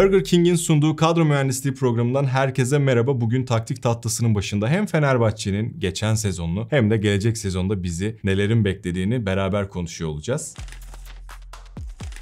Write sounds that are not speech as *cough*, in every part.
Burger King'in sunduğu kadro mühendisliği programından herkese merhaba. Bugün taktik tatlısının başında hem Fenerbahçe'nin geçen sezonunu hem de gelecek sezonda bizi nelerin beklediğini beraber konuşuyor olacağız.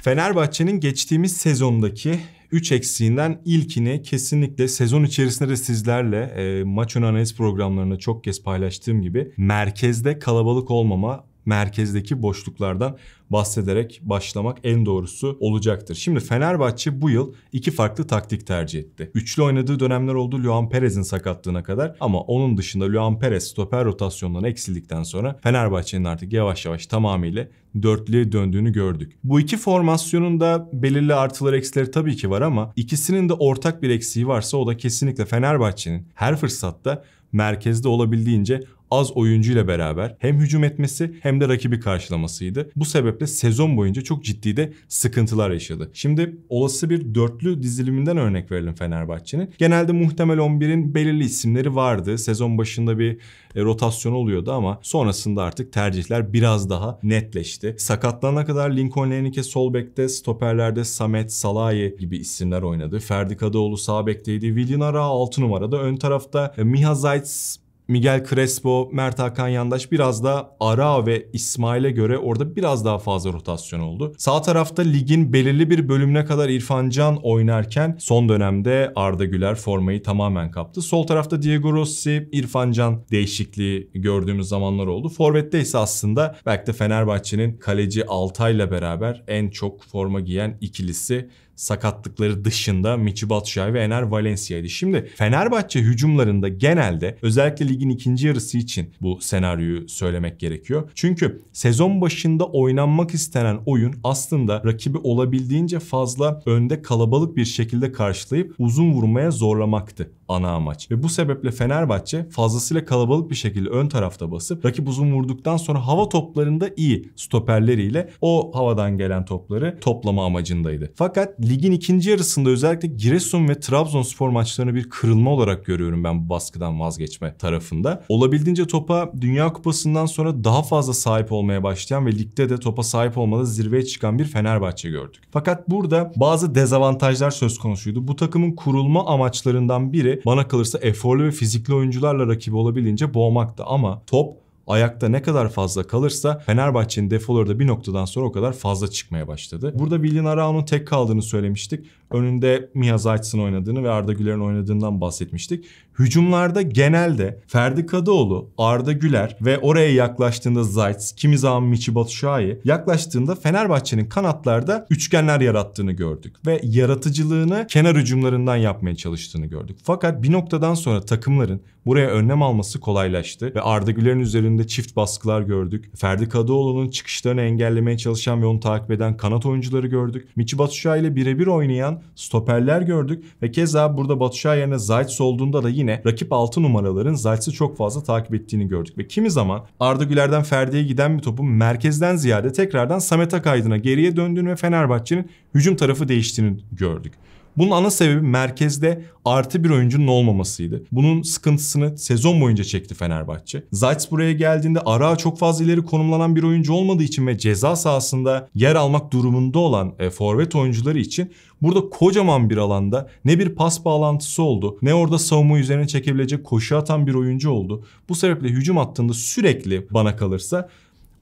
Fenerbahçe'nin geçtiğimiz sezondaki 3 eksiğinden ilkini kesinlikle sezon içerisinde de sizlerle e, maç analiz programlarında çok kez paylaştığım gibi merkezde kalabalık olmama, merkezdeki boşluklardan bahsederek başlamak en doğrusu olacaktır. Şimdi Fenerbahçe bu yıl iki farklı taktik tercih etti. Üçlü oynadığı dönemler oldu Luan Perez'in sakatlığına kadar ama onun dışında Luan Perez stoper rotasyondan eksildikten sonra Fenerbahçe'nin artık yavaş yavaş tamamıyla dörtlüye döndüğünü gördük. Bu iki formasyonun da belirli artıları eksileri tabii ki var ama ikisinin de ortak bir eksiği varsa o da kesinlikle Fenerbahçe'nin her fırsatta merkezde olabildiğince az oyuncu ile beraber hem hücum etmesi hem de rakibi karşılamasıydı. Bu sebeple sezon boyunca çok ciddi de sıkıntılar yaşadı. Şimdi olası bir dörtlü diziliminden örnek verelim Fenerbahçe'nin. Genelde muhtemel 11'in belirli isimleri vardı. Sezon başında bir e, rotasyon oluyordu ama sonrasında artık tercihler biraz daha netleşti. Sakatlanana kadar Lincoln Lenike sol bekte, stoperlerde Samet Salahi gibi isimler oynadı. Ferdi Kadıoğlu sağ bekteydi. Villinara 6 numarada. Ön tarafta e, Miha Zayt's Miguel Crespo, Mert Hakan Yandaş biraz da Ara ve İsmail'e göre orada biraz daha fazla rotasyon oldu. Sağ tarafta ligin belirli bir bölümüne kadar İrfan Can oynarken son dönemde Arda Güler formayı tamamen kaptı. Sol tarafta Diego Rossi, İrfan Can değişikliği gördüğümüz zamanlar oldu. Forvet'te ise aslında belki de Fenerbahçe'nin kaleci Altay'la beraber en çok forma giyen ikilisi sakatlıkları dışında Michy Batshuayi ve Ener Valencia'ydı. Şimdi Fenerbahçe hücumlarında genelde özellikle ligin ikinci yarısı için bu senaryoyu söylemek gerekiyor. Çünkü sezon başında oynanmak istenen oyun aslında rakibi olabildiğince fazla önde kalabalık bir şekilde karşılayıp uzun vurmaya zorlamaktı ana amaç. Ve bu sebeple Fenerbahçe fazlasıyla kalabalık bir şekilde ön tarafta basıp rakip uzun vurduktan sonra hava toplarında iyi stoperleriyle o havadan gelen topları toplama amacındaydı. Fakat ligin ikinci yarısında özellikle Giresun ve Trabzonspor maçlarını bir kırılma olarak görüyorum ben bu baskıdan vazgeçme tarafında. Olabildiğince topa Dünya Kupası'ndan sonra daha fazla sahip olmaya başlayan ve ligde de topa sahip olmada zirveye çıkan bir Fenerbahçe gördük. Fakat burada bazı dezavantajlar söz konusuydu. Bu takımın kurulma amaçlarından biri bana kalırsa eforlu ve fizikli oyuncularla rakibi olabilince boğmakta ama top ayakta ne kadar fazla kalırsa Fenerbahçe'nin defoları da bir noktadan sonra o kadar fazla çıkmaya başladı. Burada Villan Arao'nun tek kaldığını söylemiştik. Önünde Miyazakis'in oynadığını ve Arda Güler'in oynadığından bahsetmiştik. Hücumlarda genelde Ferdi Kadıoğlu, Arda Güler ve oraya yaklaştığında Zayt, kimi zaman Michi Batshuayi yaklaştığında Fenerbahçe'nin kanatlarda üçgenler yarattığını gördük. Ve yaratıcılığını kenar hücumlarından yapmaya çalıştığını gördük. Fakat bir noktadan sonra takımların buraya önlem alması kolaylaştı. Ve Arda Güler'in üzerinde çift baskılar gördük. Ferdi Kadıoğlu'nun çıkışlarını engellemeye çalışan ve onu takip eden kanat oyuncuları gördük. Michi Batshuayi ile birebir oynayan stoperler gördük ve keza burada Batuşay yerine Zayt's olduğunda da yine rakip 6 numaraların Zayt'sı çok fazla takip ettiğini gördük ve kimi zaman Arda Güler'den Ferdi'ye giden bir topun merkezden ziyade tekrardan Samet Akaydın'a geriye döndüğünü ve Fenerbahçe'nin hücum tarafı değiştiğini gördük. Bunun ana sebebi merkezde artı bir oyuncunun olmamasıydı. Bunun sıkıntısını sezon boyunca çekti Fenerbahçe. Zayt's buraya geldiğinde ara çok fazla ileri konumlanan bir oyuncu olmadığı için ve ceza sahasında yer almak durumunda olan e, forvet oyuncuları için burada kocaman bir alanda ne bir pas bağlantısı oldu ne orada savunma üzerine çekebilecek koşu atan bir oyuncu oldu. Bu sebeple hücum attığında sürekli bana kalırsa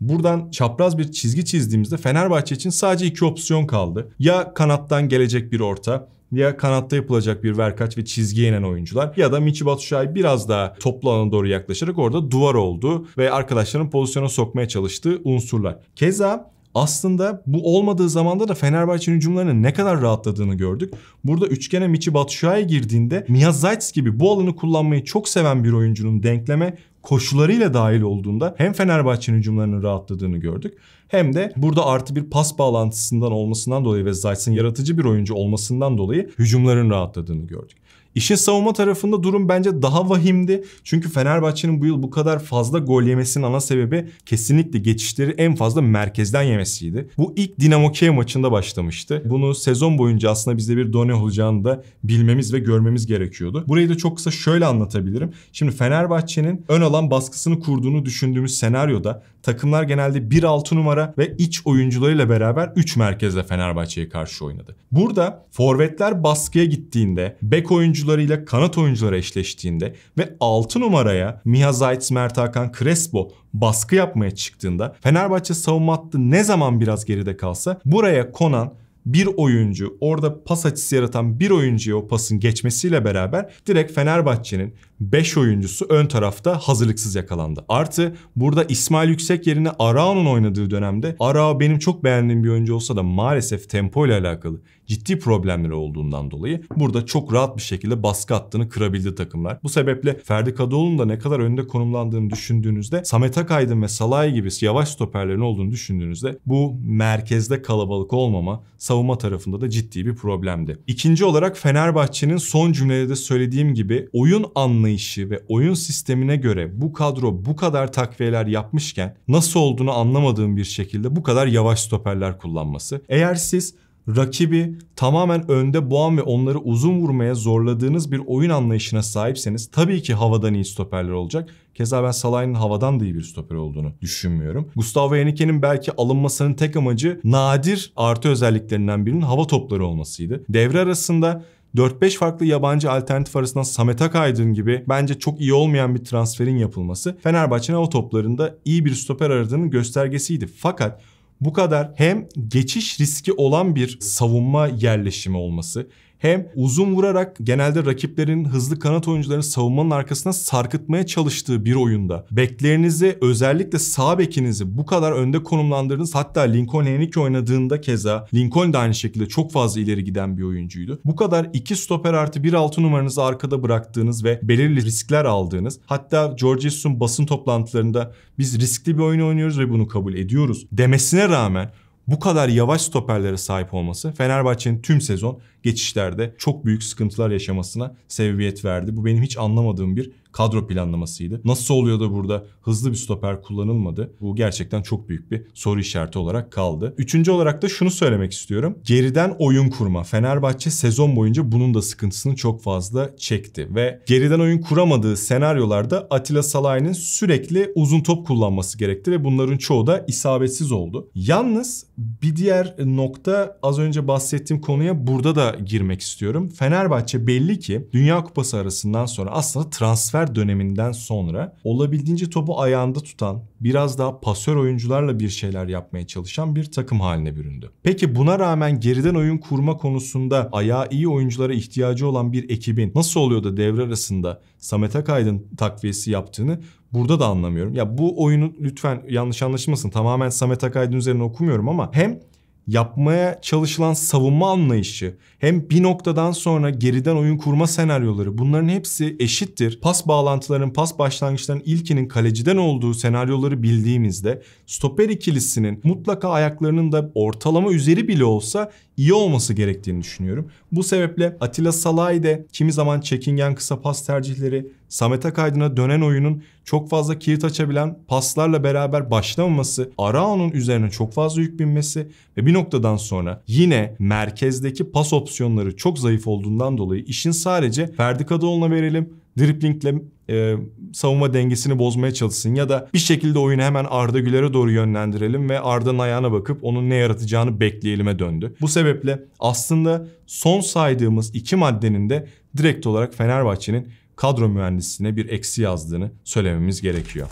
Buradan çapraz bir çizgi çizdiğimizde Fenerbahçe için sadece iki opsiyon kaldı. Ya kanattan gelecek bir orta ya kanatta yapılacak bir Verkaç ve çizgiye inen oyuncular ya da Michi Batshuayi biraz daha toplu alana doğru yaklaşarak orada duvar oldu ve arkadaşlarının pozisyona sokmaya çalıştığı unsurlar. Keza aslında bu olmadığı zamanda da Fenerbahçe'nin hücumlarının ne kadar rahatladığını gördük. Burada üçgene Michi Batshuayi girdiğinde Mia Zayt's gibi bu alanı kullanmayı çok seven bir oyuncunun denkleme koşullarıyla dahil olduğunda hem Fenerbahçe'nin hücumlarının rahatladığını gördük hem de burada artı bir pas bağlantısından olmasından dolayı ve Zayt'sın yaratıcı bir oyuncu olmasından dolayı hücumların rahatladığını gördük. İşin savunma tarafında durum bence daha vahimdi. Çünkü Fenerbahçe'nin bu yıl bu kadar fazla gol yemesinin ana sebebi kesinlikle geçişleri en fazla merkezden yemesiydi. Bu ilk Dinamo Kiev maçında başlamıştı. Bunu sezon boyunca aslında bizde bir done olacağını da bilmemiz ve görmemiz gerekiyordu. Burayı da çok kısa şöyle anlatabilirim. Şimdi Fenerbahçe'nin ön alan baskısını kurduğunu düşündüğümüz senaryoda takımlar genelde 1-6 numara ve iç oyuncularıyla beraber 3 merkezle Fenerbahçe'ye karşı oynadı. Burada forvetler baskıya gittiğinde bek oyuncuları oyuncularıyla kanat oyuncuları eşleştiğinde ve 6 numaraya Miha Zayt, Mert Hakan, Crespo baskı yapmaya çıktığında Fenerbahçe savunma hattı ne zaman biraz geride kalsa buraya konan bir oyuncu orada pas açısı yaratan bir oyuncuya o pasın geçmesiyle beraber direkt Fenerbahçe'nin 5 oyuncusu ön tarafta hazırlıksız yakalandı. Artı burada İsmail Yüksek yerine Arao'nun oynadığı dönemde Arao benim çok beğendiğim bir oyuncu olsa da maalesef tempo ile alakalı ciddi problemleri olduğundan dolayı burada çok rahat bir şekilde baskı hattını kırabildi takımlar. Bu sebeple Ferdi Kadıoğlu'nun da ne kadar önde konumlandığını düşündüğünüzde Samet Akaydın ve Salay gibi yavaş stoperlerin olduğunu düşündüğünüzde bu merkezde kalabalık olmama savunma tarafında da ciddi bir problemdi. İkinci olarak Fenerbahçe'nin son cümlede de söylediğim gibi oyun anlayışı ve oyun sistemine göre bu kadro bu kadar takviyeler yapmışken nasıl olduğunu anlamadığım bir şekilde bu kadar yavaş stoperler kullanması. Eğer siz rakibi tamamen önde boğan ve onları uzun vurmaya zorladığınız bir oyun anlayışına sahipseniz tabii ki havadan iyi stoperler olacak. Keza ben Salah'ın havadan da iyi bir stoper olduğunu düşünmüyorum. Gustavo Henrique'nin belki alınmasının tek amacı nadir artı özelliklerinden birinin hava topları olmasıydı. Devre arasında 4-5 farklı yabancı alternatif arasında Samet Akaydın gibi bence çok iyi olmayan bir transferin yapılması Fenerbahçe'nin o toplarında iyi bir stoper aradığının göstergesiydi. Fakat bu kadar hem geçiş riski olan bir savunma yerleşimi olması hem uzun vurarak genelde rakiplerin hızlı kanat oyuncularını savunmanın arkasına sarkıtmaya çalıştığı bir oyunda beklerinizi özellikle sağ bekinizi bu kadar önde konumlandırdınız. Hatta Lincoln Henrique oynadığında keza Lincoln de aynı şekilde çok fazla ileri giden bir oyuncuydu. Bu kadar iki stoper artı bir altı numaranızı arkada bıraktığınız ve belirli riskler aldığınız hatta George Jesus'un basın toplantılarında biz riskli bir oyun oynuyoruz ve bunu kabul ediyoruz demesine rağmen bu kadar yavaş stoperlere sahip olması Fenerbahçe'nin tüm sezon geçişlerde çok büyük sıkıntılar yaşamasına sebebiyet verdi. Bu benim hiç anlamadığım bir kadro planlamasıydı. Nasıl oluyor da burada hızlı bir stoper kullanılmadı? Bu gerçekten çok büyük bir soru işareti olarak kaldı. Üçüncü olarak da şunu söylemek istiyorum. Geriden oyun kurma. Fenerbahçe sezon boyunca bunun da sıkıntısını çok fazla çekti ve geriden oyun kuramadığı senaryolarda Atilla Salahin'in sürekli uzun top kullanması gerekti ve bunların çoğu da isabetsiz oldu. Yalnız bir diğer nokta az önce bahsettiğim konuya burada da girmek istiyorum. Fenerbahçe belli ki Dünya Kupası arasından sonra aslında transfer transfer döneminden sonra olabildiğince topu ayağında tutan, biraz daha pasör oyuncularla bir şeyler yapmaya çalışan bir takım haline büründü. Peki buna rağmen geriden oyun kurma konusunda ayağı iyi oyunculara ihtiyacı olan bir ekibin nasıl oluyor da devre arasında Samet Akaydın takviyesi yaptığını burada da anlamıyorum. Ya bu oyunu lütfen yanlış anlaşılmasın. Tamamen Samet Akaydın üzerine okumuyorum ama hem yapmaya çalışılan savunma anlayışı hem bir noktadan sonra geriden oyun kurma senaryoları bunların hepsi eşittir. Pas bağlantılarının pas başlangıçların ilkinin kaleciden olduğu senaryoları bildiğimizde stoper ikilisinin mutlaka ayaklarının da ortalama üzeri bile olsa iyi olması gerektiğini düşünüyorum. Bu sebeple Atilla Salay de kimi zaman çekingen kısa pas tercihleri, Samet Akaydın'a dönen oyunun çok fazla kilit açabilen paslarla beraber başlamaması, Arao'nun üzerine çok fazla yük binmesi ve bir noktadan sonra yine merkezdeki pas opsiyonu opsiyonları çok zayıf olduğundan dolayı işin sadece Ferdi Kadıoğlu'na verelim. Driplingle e, savunma dengesini bozmaya çalışsın ya da bir şekilde oyunu hemen Arda Güler'e doğru yönlendirelim ve Arda'nın ayağına bakıp onun ne yaratacağını bekleyelim'e döndü. Bu sebeple aslında son saydığımız iki maddenin de direkt olarak Fenerbahçe'nin kadro mühendisine bir eksi yazdığını söylememiz gerekiyor.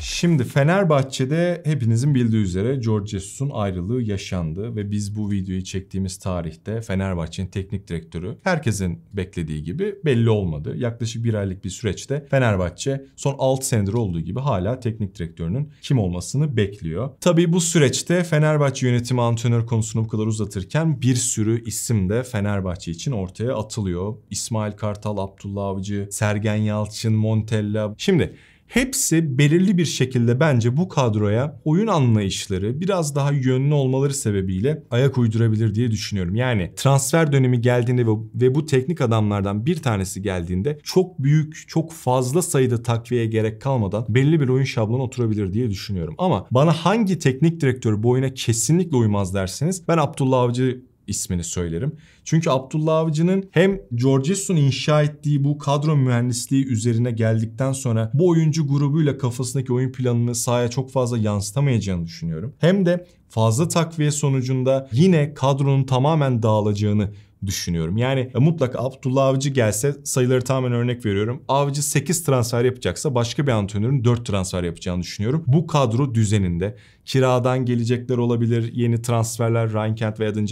Şimdi Fenerbahçe'de hepinizin bildiği üzere George Jesus'un ayrılığı yaşandı ve biz bu videoyu çektiğimiz tarihte Fenerbahçe'nin teknik direktörü herkesin beklediği gibi belli olmadı. Yaklaşık bir aylık bir süreçte Fenerbahçe son 6 senedir olduğu gibi hala teknik direktörünün kim olmasını bekliyor. Tabii bu süreçte Fenerbahçe yönetimi antrenör konusunu bu kadar uzatırken bir sürü isim de Fenerbahçe için ortaya atılıyor. İsmail Kartal, Abdullah Avcı, Sergen Yalçın, Montella. Şimdi Hepsi belirli bir şekilde bence bu kadroya oyun anlayışları biraz daha yönlü olmaları sebebiyle ayak uydurabilir diye düşünüyorum. Yani transfer dönemi geldiğinde ve bu teknik adamlardan bir tanesi geldiğinde çok büyük, çok fazla sayıda takviyeye gerek kalmadan belli bir oyun şablonu oturabilir diye düşünüyorum. Ama bana hangi teknik direktör bu oyuna kesinlikle uymaz derseniz ben Abdullah Avcı ismini söylerim. Çünkü Abdullah Avcı'nın hem Georgescu'nun inşa ettiği bu kadro mühendisliği üzerine geldikten sonra bu oyuncu grubuyla kafasındaki oyun planını sahaya çok fazla yansıtamayacağını düşünüyorum. Hem de fazla takviye sonucunda yine kadronun tamamen dağılacağını düşünüyorum. Yani e, mutlak Abdullah Avcı gelse sayıları tamamen örnek veriyorum. Avcı 8 transfer yapacaksa başka bir antrenörün 4 transfer yapacağını düşünüyorum. Bu kadro düzeninde kiradan gelecekler olabilir. Yeni transferler Ryan Kent ve Edin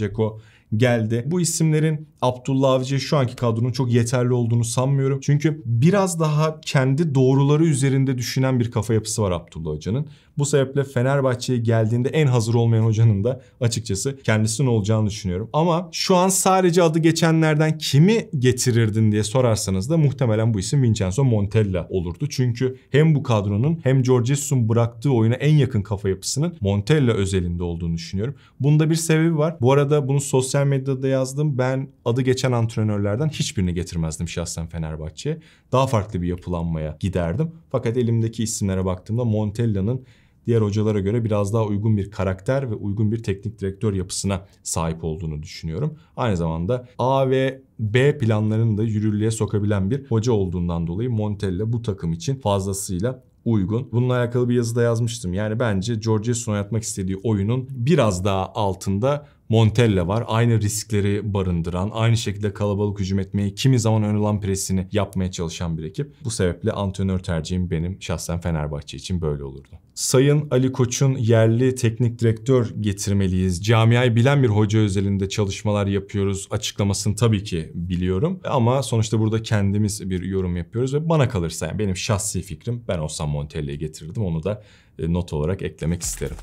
geldi. Bu isimlerin Abdullah Avcı'ya şu anki kadronun çok yeterli olduğunu sanmıyorum. Çünkü biraz daha kendi doğruları üzerinde düşünen bir kafa yapısı var Abdullah Hoca'nın. Bu sebeple Fenerbahçe'ye geldiğinde en hazır olmayan hocanın da açıkçası kendisinin olacağını düşünüyorum. Ama şu an sadece adı geçenlerden kimi getirirdin diye sorarsanız da muhtemelen bu isim Vincenzo Montella olurdu. Çünkü hem bu kadronun hem Georges'un bıraktığı oyuna en yakın kafa yapısının Montella özelinde olduğunu düşünüyorum. Bunda bir sebebi var. Bu arada bunu sosyal medyada yazdım. Ben adı geçen antrenörlerden hiçbirini getirmezdim şahsen Fenerbahçe'ye. Daha farklı bir yapılanmaya giderdim. Fakat elimdeki isimlere baktığımda Montella'nın diğer hocalara göre biraz daha uygun bir karakter ve uygun bir teknik direktör yapısına sahip olduğunu düşünüyorum. Aynı zamanda A ve B planlarını da yürürlüğe sokabilen bir hoca olduğundan dolayı Montella bu takım için fazlasıyla uygun. Bununla alakalı bir yazıda yazmıştım. Yani bence Georges'un oynatmak istediği oyunun biraz daha altında Montella var. Aynı riskleri barındıran, aynı şekilde kalabalık hücum etmeyi, kimi zaman ön alan presini yapmaya çalışan bir ekip. Bu sebeple antrenör tercihim benim şahsen Fenerbahçe için böyle olurdu. Sayın Ali Koç'un yerli teknik direktör getirmeliyiz. Camiayı bilen bir hoca özelinde çalışmalar yapıyoruz. Açıklamasını tabii ki biliyorum. Ama sonuçta burada kendimiz bir yorum yapıyoruz ve bana kalırsa yani benim şahsi fikrim ben olsam Montella'yı getirirdim. Onu da e, not olarak eklemek isterim.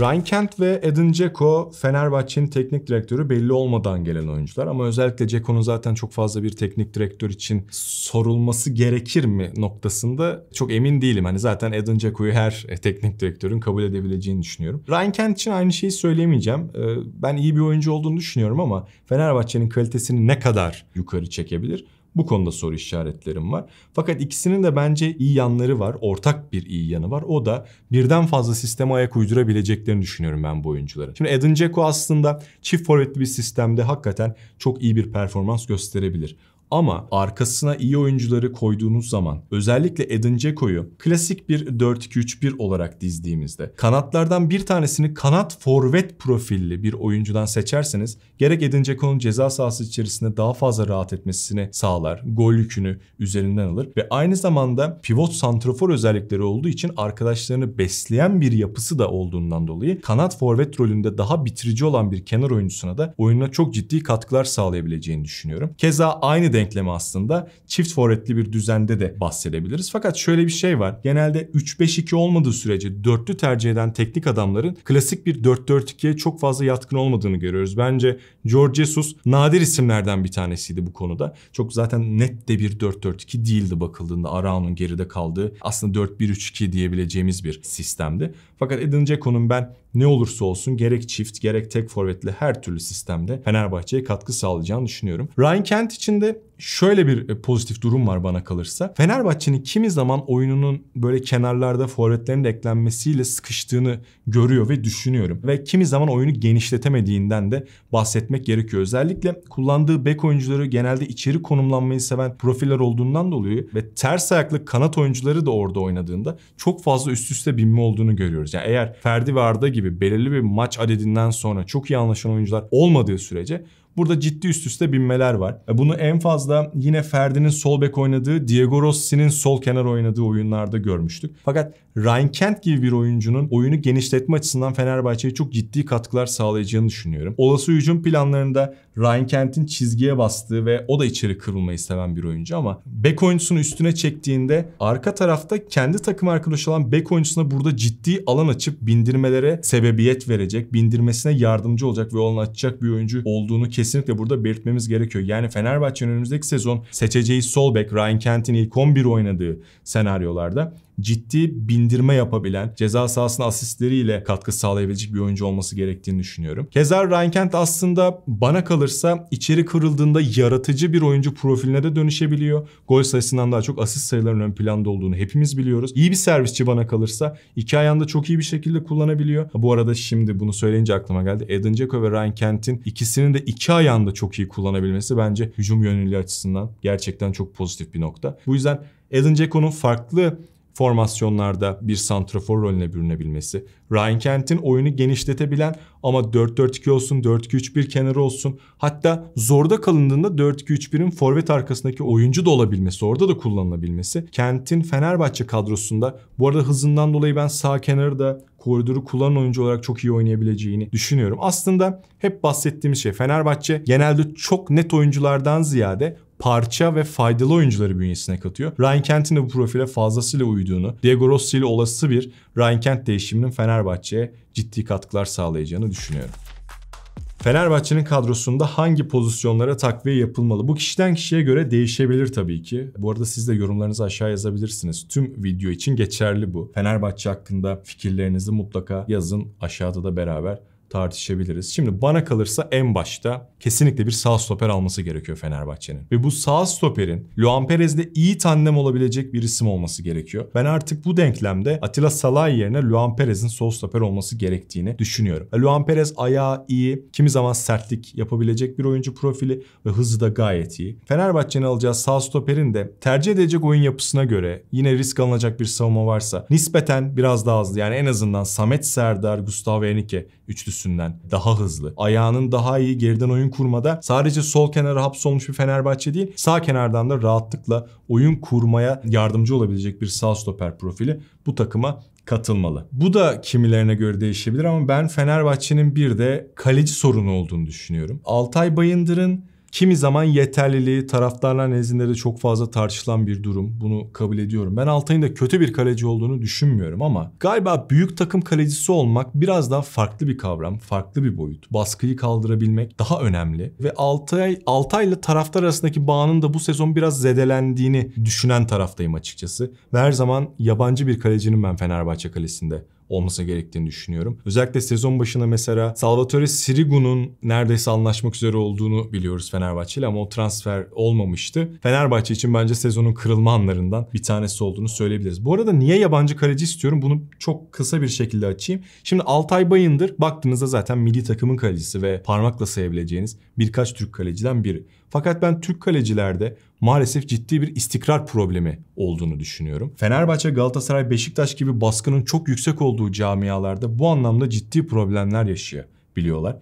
Ryan Kent ve Edin Dzeko Fenerbahçe'nin teknik direktörü belli olmadan gelen oyuncular. Ama özellikle Dzeko'nun zaten çok fazla bir teknik direktör için sorulması gerekir mi noktasında çok emin değilim. Hani zaten Edin Dzeko'yu her *laughs* teknik direktörün kabul edebileceğini düşünüyorum. Ryan Kent için aynı şeyi söyleyemeyeceğim. Ee, ben iyi bir oyuncu olduğunu düşünüyorum ama Fenerbahçe'nin kalitesini ne kadar yukarı çekebilir? Bu konuda soru işaretlerim var. Fakat ikisinin de bence iyi yanları var. Ortak bir iyi yanı var. O da birden fazla sisteme ayak uydurabileceklerini düşünüyorum ben bu oyuncuların. Şimdi Edin Dzeko aslında çift forvetli bir sistemde hakikaten çok iyi bir performans gösterebilir. Ama arkasına iyi oyuncuları koyduğunuz zaman özellikle Edin Dzeko'yu klasik bir 4-2-3-1 olarak dizdiğimizde kanatlardan bir tanesini kanat forvet profilli bir oyuncudan seçerseniz gerek Edin Dzeko'nun ceza sahası içerisinde daha fazla rahat etmesini sağlar. Gol yükünü üzerinden alır ve aynı zamanda pivot santrafor özellikleri olduğu için arkadaşlarını besleyen bir yapısı da olduğundan dolayı kanat forvet rolünde daha bitirici olan bir kenar oyuncusuna da oyununa çok ciddi katkılar sağlayabileceğini düşünüyorum. Keza aynı denklemi aslında çift forvetli bir düzende de bahsedebiliriz. Fakat şöyle bir şey var. Genelde 3-5-2 olmadığı sürece dörtlü tercih eden teknik adamların klasik bir 4-4-2'ye çok fazla yatkın olmadığını görüyoruz. Bence George Jesus nadir isimlerden bir tanesiydi bu konuda. Çok zaten net de bir 4-4-2 değildi bakıldığında. Arao'nun geride kaldığı aslında 4-1-3-2 diyebileceğimiz bir sistemdi. Fakat Edin Dzeko'nun ben ne olursa olsun gerek çift gerek tek forvetli her türlü sistemde Fenerbahçe'ye katkı sağlayacağını düşünüyorum. Ryan Kent için de şöyle bir e, pozitif durum var bana kalırsa. Fenerbahçe'nin kimi zaman oyununun böyle kenarlarda forvetlerin de eklenmesiyle sıkıştığını görüyor ve düşünüyorum. Ve kimi zaman oyunu genişletemediğinden de bahsetmek gerekiyor. Özellikle kullandığı bek oyuncuları genelde içeri konumlanmayı seven profiller olduğundan dolayı ve ters ayaklı kanat oyuncuları da orada oynadığında çok fazla üst üste binme olduğunu görüyoruz. Yani eğer Ferdi ve Arda gibi belirli bir maç adedinden sonra çok iyi anlaşan oyuncular olmadığı sürece Burada ciddi üst üste binmeler var. E, bunu en fazla yine Ferdi'nin sol bek oynadığı, Diego Rossi'nin sol kenar oynadığı oyunlarda görmüştük. Fakat Ryan Kent gibi bir oyuncunun oyunu genişletme açısından Fenerbahçe'ye çok ciddi katkılar sağlayacağını düşünüyorum. Olası hücum planlarında Ryan Kent'in çizgiye bastığı ve o da içeri kırılmayı seven bir oyuncu ama bek oyuncusunu üstüne çektiğinde arka tarafta kendi takım arkadaşı olan bek oyuncusuna burada ciddi alan açıp bindirmelere sebebiyet verecek, bindirmesine yardımcı olacak ve onu açacak bir oyuncu olduğunu kesin kesinlikle burada belirtmemiz gerekiyor. Yani Fenerbahçe'nin önümüzdeki sezon seçeceği sol bek Ryan Kent'in ilk 11 oynadığı senaryolarda ciddi bindirme yapabilen, ceza sahasına asistleriyle katkı sağlayabilecek bir oyuncu olması gerektiğini düşünüyorum. Keza Ryan Kent aslında bana kalırsa içeri kırıldığında yaratıcı bir oyuncu profiline de dönüşebiliyor. Gol sayısından daha çok asist sayılarının ön planda olduğunu hepimiz biliyoruz. İyi bir servisçi bana kalırsa iki ayağında çok iyi bir şekilde kullanabiliyor. Bu arada şimdi bunu söyleyince aklıma geldi. Edin Dzeko ve Ryan Kent'in ikisinin de iki ayağında çok iyi kullanabilmesi bence hücum yönlülüğü açısından gerçekten çok pozitif bir nokta. Bu yüzden Edin Dzeko'nun farklı formasyonlarda bir santrafor rolüne bürünebilmesi, Ryan Kent'in oyunu genişletebilen ama 4-4-2 olsun, 4-2-3-1 kenarı olsun, hatta zorda kalındığında 4-2-3-1'in forvet arkasındaki oyuncu da olabilmesi, orada da kullanılabilmesi. Kent'in Fenerbahçe kadrosunda, bu arada hızından dolayı ben sağ kenarı da koridoru kullanan oyuncu olarak çok iyi oynayabileceğini düşünüyorum. Aslında hep bahsettiğimiz şey Fenerbahçe genelde çok net oyunculardan ziyade parça ve faydalı oyuncuları bünyesine katıyor. Ryan Kent'in de bu profile fazlasıyla uyduğunu, Diego Rossi ile olası bir Ryan Kent değişiminin Fenerbahçe'ye ciddi katkılar sağlayacağını düşünüyorum. Fenerbahçe'nin kadrosunda hangi pozisyonlara takviye yapılmalı? Bu kişiden kişiye göre değişebilir tabii ki. Bu arada siz de yorumlarınızı aşağı yazabilirsiniz. Tüm video için geçerli bu. Fenerbahçe hakkında fikirlerinizi mutlaka yazın. Aşağıda da beraber tartışabiliriz. Şimdi bana kalırsa en başta kesinlikle bir sağ stoper alması gerekiyor Fenerbahçe'nin. Ve bu sağ stoperin Luan Perez'le iyi tandem olabilecek bir isim olması gerekiyor. Ben artık bu denklemde Atilla Salay yerine Luan Perez'in sol stoper olması gerektiğini düşünüyorum. E, Luan Perez ayağı iyi, kimi zaman sertlik yapabilecek bir oyuncu profili ve hızı da gayet iyi. Fenerbahçe'nin alacağı sağ stoperin de tercih edilecek oyun yapısına göre yine risk alınacak bir savunma varsa nispeten biraz daha hızlı yani en azından Samet Serdar, Gustavo Enike üçlü üstünden daha hızlı. Ayağının daha iyi geriden oyun kurmada sadece sol kenara hapsolmuş bir Fenerbahçe değil sağ kenardan da rahatlıkla oyun kurmaya yardımcı olabilecek bir sağ stoper profili bu takıma katılmalı. Bu da kimilerine göre değişebilir ama ben Fenerbahçe'nin bir de kaleci sorunu olduğunu düşünüyorum. Altay Bayındır'ın Kimi zaman yeterliliği taraftarlar nezdinde de çok fazla tartışılan bir durum. Bunu kabul ediyorum. Ben Altay'ın da kötü bir kaleci olduğunu düşünmüyorum ama galiba büyük takım kalecisi olmak biraz daha farklı bir kavram, farklı bir boyut. Baskıyı kaldırabilmek daha önemli ve Altay Altay'la taraftar arasındaki bağının da bu sezon biraz zedelendiğini düşünen taraftayım açıkçası. Ve her zaman yabancı bir kalecinin ben Fenerbahçe kalesinde olması gerektiğini düşünüyorum. Özellikle sezon başına mesela Salvatore Sirigu'nun neredeyse anlaşmak üzere olduğunu biliyoruz Fenerbahçe ile ama o transfer olmamıştı. Fenerbahçe için bence sezonun kırılma anlarından bir tanesi olduğunu söyleyebiliriz. Bu arada niye yabancı kaleci istiyorum? Bunu çok kısa bir şekilde açayım. Şimdi Altay Bayındır baktığınızda zaten milli takımın kalecisi ve parmakla sayabileceğiniz birkaç Türk kaleciden biri. Fakat ben Türk kalecilerde maalesef ciddi bir istikrar problemi olduğunu düşünüyorum. Fenerbahçe, Galatasaray, Beşiktaş gibi baskının çok yüksek olduğu camialarda bu anlamda ciddi problemler yaşayabiliyorlar.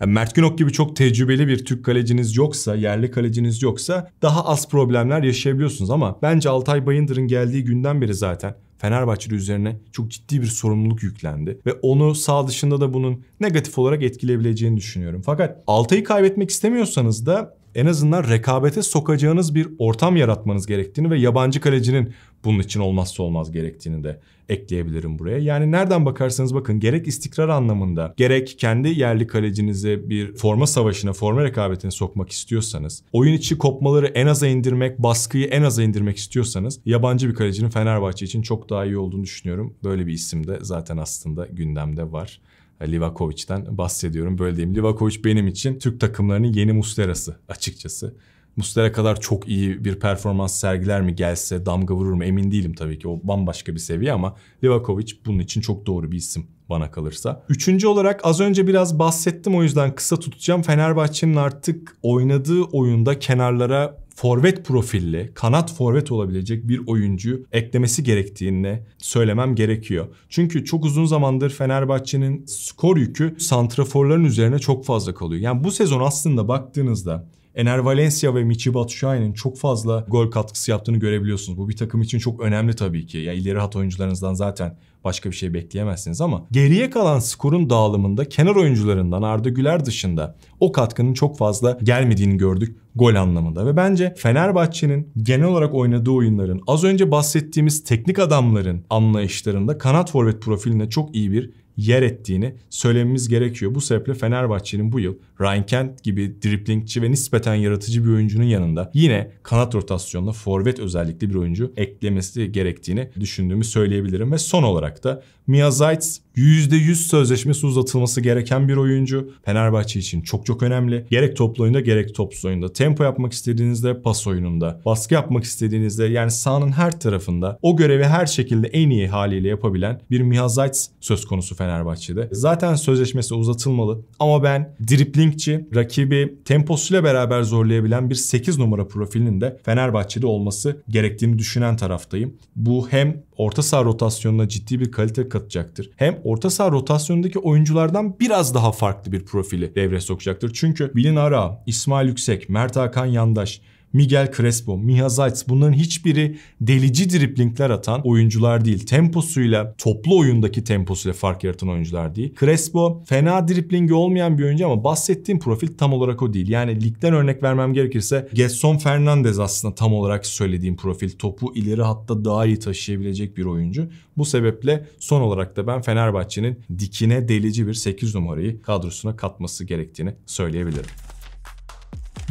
Yani e, Mert Günok gibi çok tecrübeli bir Türk kaleciniz yoksa, yerli kaleciniz yoksa daha az problemler yaşayabiliyorsunuz. Ama bence Altay Bayındır'ın geldiği günden beri zaten Fenerbahç'e üzerine çok ciddi bir sorumluluk yüklendi. Ve onu sağ dışında da bunun negatif olarak etkileyebileceğini düşünüyorum. Fakat Altay'ı kaybetmek istemiyorsanız da en azından rekabete sokacağınız bir ortam yaratmanız gerektiğini ve yabancı kalecinin bunun için olmazsa olmaz gerektiğini de ekleyebilirim buraya. Yani nereden bakarsanız bakın gerek istikrar anlamında gerek kendi yerli kalecinize bir forma savaşına, forma rekabetine sokmak istiyorsanız, oyun içi kopmaları en aza indirmek, baskıyı en aza indirmek istiyorsanız yabancı bir kalecinin Fenerbahçe için çok daha iyi olduğunu düşünüyorum. Böyle bir isim de zaten aslında gündemde var. Livakovic'den bahsediyorum. Böyle diyeyim. Livakovic benim için Türk takımlarının yeni musterası açıkçası. Mustera kadar çok iyi bir performans sergiler mi gelse damga vurur mu emin değilim tabii ki. O bambaşka bir seviye ama Livakovic bunun için çok doğru bir isim bana kalırsa. Üçüncü olarak az önce biraz bahsettim o yüzden kısa tutacağım. Fenerbahçe'nin artık oynadığı oyunda kenarlara forvet profilli, kanat forvet olabilecek bir oyuncu eklemesi gerektiğini söylemem gerekiyor. Çünkü çok uzun zamandır Fenerbahçe'nin skor yükü santraforların üzerine çok fazla kalıyor. Yani bu sezon aslında baktığınızda Ener Valencia ve Michy Batshuayi'nin çok fazla gol katkısı yaptığını görebiliyorsunuz. Bu bir takım için çok önemli tabii ki. Ya ileri hat oyuncularınızdan zaten başka bir şey bekleyemezsiniz ama geriye kalan skorun dağılımında kenar oyuncularından Arda Güler dışında o katkının çok fazla gelmediğini gördük gol anlamında ve bence Fenerbahçe'nin genel olarak oynadığı oyunların az önce bahsettiğimiz teknik adamların anlayışlarında kanat forvet profiline çok iyi bir yer ettiğini söylememiz gerekiyor. Bu sebeple Fenerbahçe'nin bu yıl Ryan Kent gibi driplingçi ve nispeten yaratıcı bir oyuncunun yanında yine kanat rotasyonuna forvet özellikli bir oyuncu eklemesi gerektiğini düşündüğümü söyleyebilirim. Ve son olarak da Mia Zayt's %100 sözleşmesi uzatılması gereken bir oyuncu. Fenerbahçe için çok çok önemli. Gerek toplu oyunda gerek topsuz oyunda. Tempo yapmak istediğinizde pas oyununda. Baskı yapmak istediğinizde yani sahanın her tarafında o görevi her şekilde en iyi haliyle yapabilen bir Mia Zayt söz konusu Fenerbahçe'de. Zaten sözleşmesi uzatılmalı ama ben dripling swingçi, rakibi temposuyla beraber zorlayabilen bir 8 numara profilinin de Fenerbahçe'de olması gerektiğini düşünen taraftayım. Bu hem orta saha rotasyonuna ciddi bir kalite katacaktır. Hem orta saha rotasyonundaki oyunculardan biraz daha farklı bir profili devreye sokacaktır. Çünkü Bilin Ara, İsmail Yüksek, Mert Hakan Yandaş, Miguel Crespo, Miha Zayt bunların hiçbiri delici driplingler atan oyuncular değil. Temposuyla, toplu oyundaki temposuyla fark yaratan oyuncular değil. Crespo fena driplingi olmayan bir oyuncu ama bahsettiğim profil tam olarak o değil. Yani ligden örnek vermem gerekirse Gerson Fernandez aslında tam olarak söylediğim profil. Topu ileri hatta daha iyi taşıyabilecek bir oyuncu. Bu sebeple son olarak da ben Fenerbahçe'nin dikine delici bir 8 numarayı kadrosuna katması gerektiğini söyleyebilirim.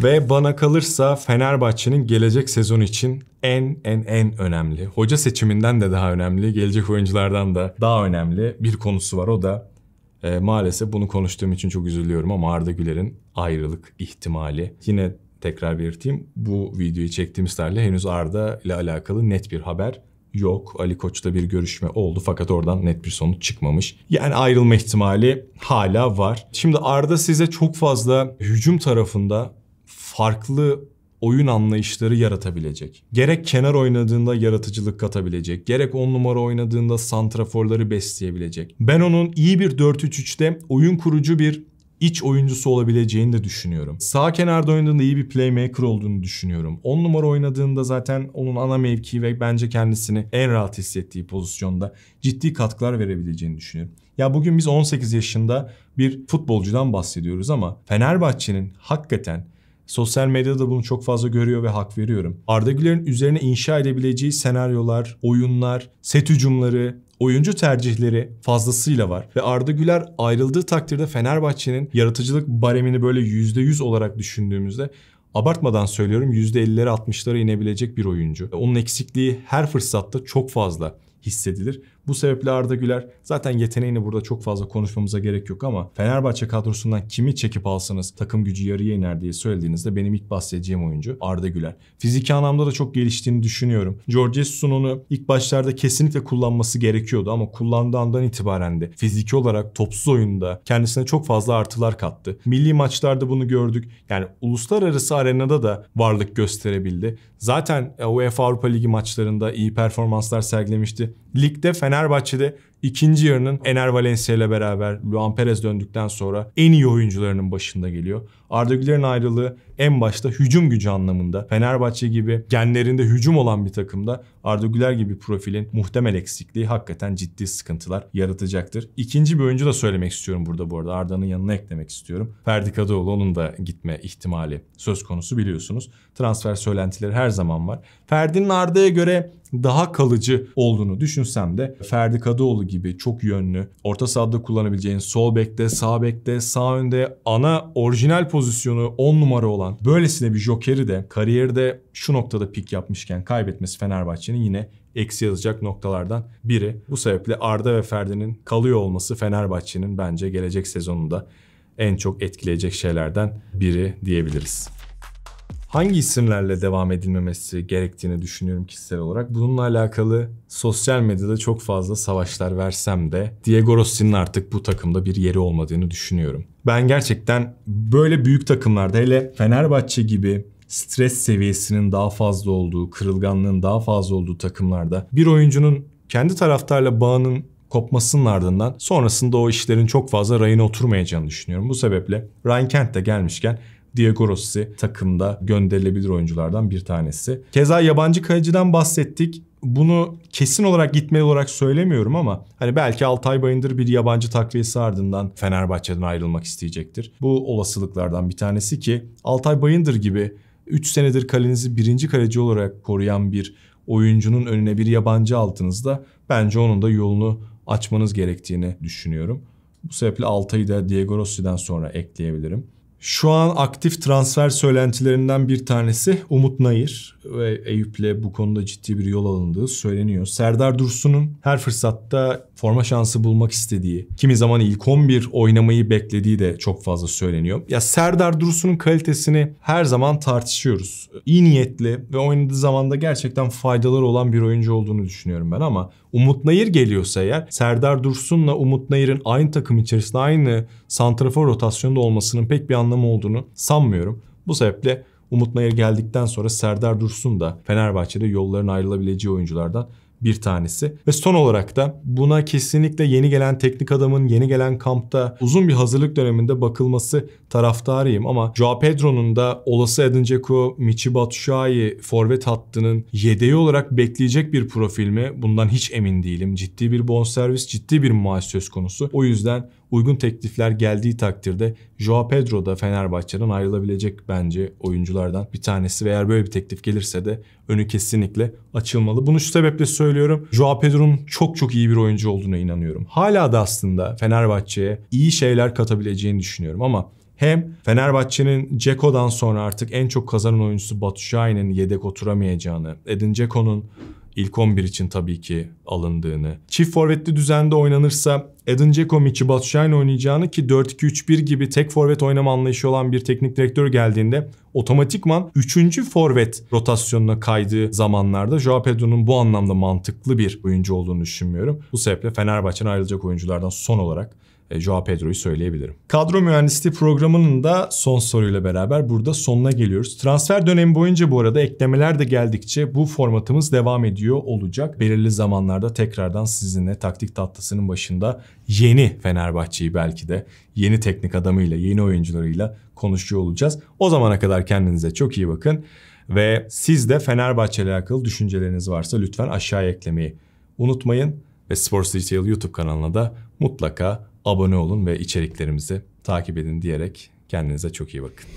Ve bana kalırsa Fenerbahçe'nin gelecek sezon için en en en önemli, hoca seçiminden de daha önemli, gelecek oyunculardan da daha önemli bir konusu var. O da e, maalesef bunu konuştuğum için çok üzülüyorum ama Arda Güler'in ayrılık ihtimali. Yine tekrar belirteyim bu videoyu çektiğimiz tarihte henüz Arda ile alakalı net bir haber yok. Ali Koç'ta bir görüşme oldu fakat oradan net bir sonuç çıkmamış. Yani ayrılma ihtimali hala var. Şimdi Arda size çok fazla hücum tarafında farklı oyun anlayışları yaratabilecek. Gerek kenar oynadığında yaratıcılık katabilecek, gerek on numara oynadığında santraforları besleyebilecek. Ben onun iyi bir 4-3-3'te oyun kurucu bir iç oyuncusu olabileceğini de düşünüyorum. Sağ kenarda oynadığında iyi bir playmaker olduğunu düşünüyorum. 10 numara oynadığında zaten onun ana mevkii ve bence kendisini en rahat hissettiği pozisyonda ciddi katkılar verebileceğini düşünüyorum. Ya bugün biz 18 yaşında bir futbolcudan bahsediyoruz ama Fenerbahçe'nin hakikaten Sosyal medyada bunu çok fazla görüyor ve hak veriyorum. Arda Güler'in üzerine inşa edebileceği senaryolar, oyunlar, set hücumları, oyuncu tercihleri fazlasıyla var. Ve Arda Güler ayrıldığı takdirde Fenerbahçe'nin yaratıcılık baremini böyle %100 olarak düşündüğümüzde abartmadan söylüyorum %50'lere 60'lara inebilecek bir oyuncu. Onun eksikliği her fırsatta çok fazla hissedilir. Bu sebeple Arda Güler zaten yeteneğini burada çok fazla konuşmamıza gerek yok ama Fenerbahçe kadrosundan kimi çekip alsanız takım gücü yarıya iner diye söylediğinizde benim ilk bahsedeceğim oyuncu Arda Güler. Fiziki anlamda da çok geliştiğini düşünüyorum. George Jesus'un onu ilk başlarda kesinlikle kullanması gerekiyordu ama kullandığı andan itibaren de fiziki olarak topsuz oyunda kendisine çok fazla artılar kattı. Milli maçlarda bunu gördük. Yani uluslararası arenada da varlık gösterebildi. Zaten e, UEFA Avrupa Ligi maçlarında iyi performanslar sergilemişti. Ligde Fenerbahçe'de İkinci yarının Ener Valencia ile beraber Luan Perez döndükten sonra en iyi oyuncularının başında geliyor. Arda Güler'in ayrılığı en başta hücum gücü anlamında. Fenerbahçe gibi genlerinde hücum olan bir takımda Arda Güler gibi profilin muhtemel eksikliği hakikaten ciddi sıkıntılar yaratacaktır. İkinci bir oyuncu da söylemek istiyorum burada bu arada. Arda'nın yanına eklemek istiyorum. Ferdi Kadıoğlu onun da gitme ihtimali söz konusu biliyorsunuz. Transfer söylentileri her zaman var. Ferdi'nin Arda'ya göre daha kalıcı olduğunu düşünsem de Ferdi Kadıoğlu gibi çok yönlü. Orta sahada kullanabileceğin sol bekte, sağ bekte, sağ önde ana orijinal pozisyonu 10 numara olan böylesine bir jokeri de kariyerde şu noktada pik yapmışken kaybetmesi Fenerbahçe'nin yine eksi yazacak noktalardan biri. Bu sebeple Arda ve Ferdi'nin kalıyor olması Fenerbahçe'nin bence gelecek sezonunda en çok etkileyecek şeylerden biri diyebiliriz hangi isimlerle devam edilmemesi gerektiğini düşünüyorum kişisel olarak. Bununla alakalı sosyal medyada çok fazla savaşlar versem de Diego Rossi'nin artık bu takımda bir yeri olmadığını düşünüyorum. Ben gerçekten böyle büyük takımlarda hele Fenerbahçe gibi stres seviyesinin daha fazla olduğu, kırılganlığın daha fazla olduğu takımlarda bir oyuncunun kendi taraftarla bağının kopmasının ardından sonrasında o işlerin çok fazla rayına oturmayacağını düşünüyorum. Bu sebeple Ryan Kent de gelmişken Diego Rossi takımda gönderilebilir oyunculardan bir tanesi. Keza yabancı kaleciden bahsettik bunu kesin olarak gitmeli olarak söylemiyorum ama hani belki Altay Bayındır bir yabancı takviyesi ardından Fenerbahçe'den ayrılmak isteyecektir. Bu olasılıklardan bir tanesi ki Altay Bayındır gibi 3 senedir kalenizi birinci kaleci olarak koruyan bir oyuncunun önüne bir yabancı altınızda bence onun da yolunu açmanız gerektiğini düşünüyorum. Bu sebeple Altay'ı da Diego Rossi'den sonra ekleyebilirim. Şu an aktif transfer söylentilerinden bir tanesi Umut Nayır ve Eyüp'le bu konuda ciddi bir yol alındığı söyleniyor. Serdar Dursun'un her fırsatta forma şansı bulmak istediği, kimi zaman ilk 11 oynamayı beklediği de çok fazla söyleniyor. Ya Serdar Dursun'un kalitesini her zaman tartışıyoruz. İyi niyetli ve oynadığı zaman da gerçekten faydaları olan bir oyuncu olduğunu düşünüyorum ben ama Umut Nayır geliyorsa eğer Serdar Dursun'la Umut Nayır'ın aynı takım içerisinde aynı santrafor rotasyonda olmasının pek bir anlamı olduğunu sanmıyorum. Bu sebeple Umut Nayır geldikten sonra Serdar Dursun da Fenerbahçe'de yolların ayrılabileceği oyunculardan bir tanesi. Ve son olarak da buna kesinlikle yeni gelen teknik adamın yeni gelen kampta uzun bir hazırlık döneminde bakılması taraftarıyım ama Joao Pedro'nun da olası Edin Dzeko, Michi Batshuayi forvet hattının yedeği olarak bekleyecek bir profil mi? Bundan hiç emin değilim. Ciddi bir bonservis, ciddi bir maaş söz konusu. O yüzden Uygun teklifler geldiği takdirde Joao Pedro da Fenerbahçe'den ayrılabilecek bence oyunculardan bir tanesi ve eğer böyle bir teklif gelirse de önü kesinlikle açılmalı. Bunu şu sebeple söylüyorum. Joao Pedro'nun çok çok iyi bir oyuncu olduğuna inanıyorum. Hala da aslında Fenerbahçe'ye iyi şeyler katabileceğini düşünüyorum ama hem Fenerbahçe'nin Ceko'dan sonra artık en çok kazanan oyuncusu Batu Şahin'in yedek oturamayacağını, Edin Ceko'nun ilk 11 için tabii ki alındığını. Çift forvetli düzende oynanırsa Edin Dzeko Michi Batshuayi'nin oynayacağını ki 4-2-3-1 gibi tek forvet oynama anlayışı olan bir teknik direktör geldiğinde otomatikman 3. forvet rotasyonuna kaydığı zamanlarda Joao Pedro'nun bu anlamda mantıklı bir oyuncu olduğunu düşünmüyorum. Bu sebeple Fenerbahçe'nin ayrılacak oyunculardan son olarak e, Joao Pedro'yu söyleyebilirim. Kadro mühendisliği programının da son soruyla beraber burada sonuna geliyoruz. Transfer dönemi boyunca bu arada eklemeler de geldikçe bu formatımız devam ediyor olacak. Belirli zamanlarda tekrardan sizinle taktik tatlısının başında yeni Fenerbahçe'yi belki de yeni teknik adamıyla, yeni oyuncularıyla konuşuyor olacağız. O zamana kadar kendinize çok iyi bakın ve siz de Fenerbahçe ile alakalı düşünceleriniz varsa lütfen aşağıya eklemeyi unutmayın ve Sports Detail YouTube kanalına da mutlaka abone olun ve içeriklerimizi takip edin diyerek kendinize çok iyi bakın.